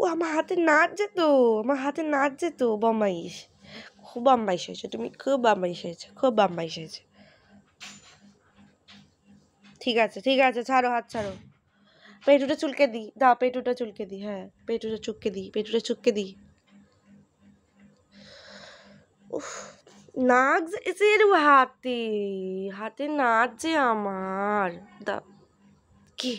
ও আমার হাতে নাচ যেত আমার হাতে নাচ যেত বম্বাইশ খুব বাম্বাইশ হয়েছে তুমি খুব বাম্বাইশ হয়েছে খুব বাম্বাইশ হয়েছে ঠিক আছে ঠিক আছে ছাড়ো হাত ছাড়ো পেটুটা চুলকে দিই দা পেটুটা চুলকে দিই হ্যাঁ পেটুটা চুককে দিই পেটুটা চুককে দিই উফ নাচ এসের হাতে হাতে নাচ যে আমার দা কি